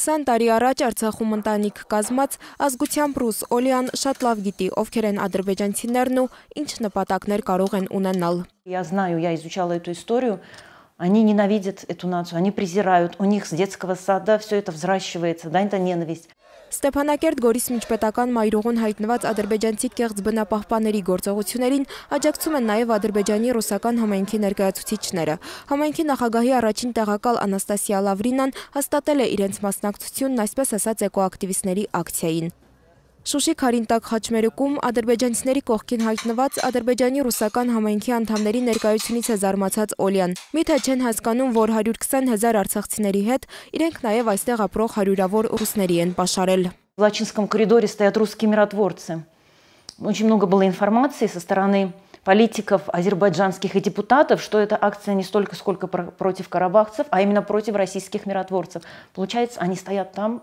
20 տարի առաջ Արցախում ընտանիք կազմած ազգությամբ ռուս Օլյան շատ լավ գիտի, ովքեր են ադրբեջանցիներն ու ինչ նպատակներ կարող են ունենալ։ Я знаю, я изучала эту историю. Они ненавидят эту нацию, они презирают. У них с детского сада все это взращивается, да, это ненависть. Ստեփանակերտ Գորիս միջպետական մայրուղուն հայտնված ադրբեջանցի կեղծ բնապահպանների գործողություններին աջակցում են նաև ադրբեջանի ռուսական համայնքի ներկայացուցիչները։ Համայնքի նախագահի առաջին տեղակալ Անաստասիա Լավրինան հաստատել է իրենց մասնակցությունն այսպես ասած էկոակտիվիստների ակցիային։ Շուշի Քարինտակ խաչմերուկում ադրբեջանցիների կողքին հայտնված ադրբեջանի ռուսական համայնքի անդամների ներկայությունից է զարմացած Օլյան։ Միթե չեն հասկանում, որ 120 հազար արցախցիների հետ իրենք նաև այստեղ ապրող հարյուրավոր ռուսների են պաշարել։ В Лачинском коридоре стоят русские миротворцы. Очень много было информации со стороны политиков, азербайджанских и депутатов, что эта акция не столько сколько против карабахцев, а именно против российских миротворцев. Получается, они стоят там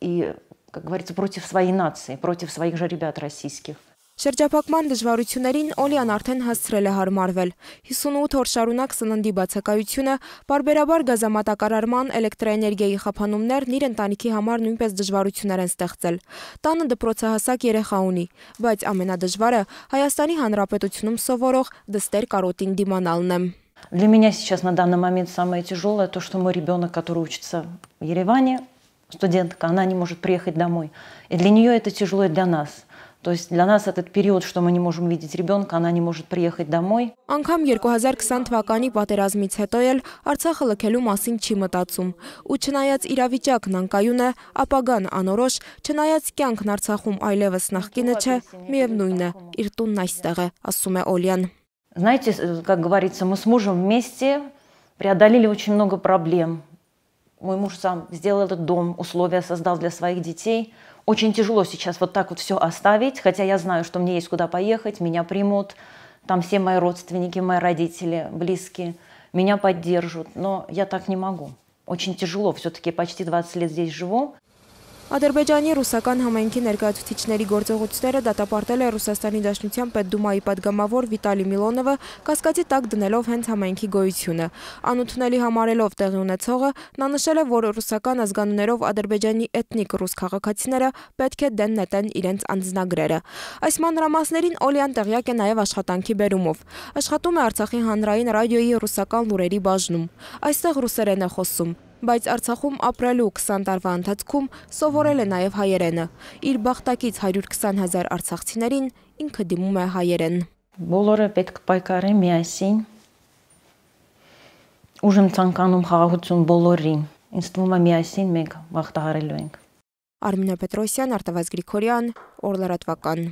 и как говорится, против своей нации, против своих же ребят российских. Շրջապակման դժվարություններին Օլյան արդեն հասցրել է հարմարվել։ 58 օր շարունակ սննդի բացակայությունը, բարբերաբար գազամատակարարման, էլեկտրոէներգիայի խափանումներն իր ընտանիքի համար նույնպես դժվարություններ են ստեղծել։ Տանը դպրոցահասակ երեխա ունի, բայց ամենադժվարը Հայաստանի Հանրապետությունում սովորող դստեր կարոտին դիմանալն է։ Для меня сейчас на данный момент самое тяжелое то, что мой ребенок, который учится в Ереване, студентка, она не может приехать домой. И для нее это тяжело, и для нас. То есть для нас этот период, что мы не можем видеть ребенка, она не может приехать домой. Անկամ 2020 թվականի պատերազմից հետո էլ Արցախը լքելու մասին չի մտածում։ Ու չնայած իրավիճակն անկայուն է, ապագան անորոշ, չնայած կյանքն Արցախում այլևս նախկինը չէ, միևնույնն է, իր տունն այստեղ է, ասում է Օլյան։ Знаете, как говорится, мы с мужем вместе преодолели очень много проблем. Мой муж сам сделал этот дом, условия создал для своих детей. Очень тяжело сейчас вот так вот все оставить, хотя я знаю, что мне есть куда поехать, меня примут, там все мои родственники, мои родители, близкие, меня поддержат, но я так не могу. Очень тяжело, все-таки почти 20 лет здесь живу. Ադրբեջանի ռուսական համայնքի ներկայացուցիչների գործողությունները դատապարտել է Ռուսաստանի Դաշնության Պետդումայի падգամավոր Վիտալի Միլոնովը, կասկածի տակ դնելով հենց համայնքի գոյությունը։ Անընդունելի համարելով տեղի ունեցողը, նա նշել է, որ ռուսական ազգանուններով Ադրբեջանի էթնիկ ռուս քաղաքացիները պետք է դեն նետեն իրենց անձնագրերը։ Այս մանրամասներին Օլյան տեղյակ է նաև աշխատանքի բերումով։ Աշխատում է Արցախի հանրային ռադիոյի ռուսական լուրերի բաժնում։ Այստեղ ռուսերեն է խոսում բայց Արցախում ապրելու 20 տարվա ընթացքում սովորել է նաև հայերենը։ Իր բախտակից 120 հազար արցախցիներին ինքը դիմում է հայերեն։ Բոլորը պետք պայքարեն միասին։ Ուժ եմ ցանկանում խաղաղություն բոլորին։ Ինձ թվում է միասին մենք բախտահարելու ենք։ Արմինա Պետրոսյան, Արտավազ Գրիգորյան, Օրլարատվական։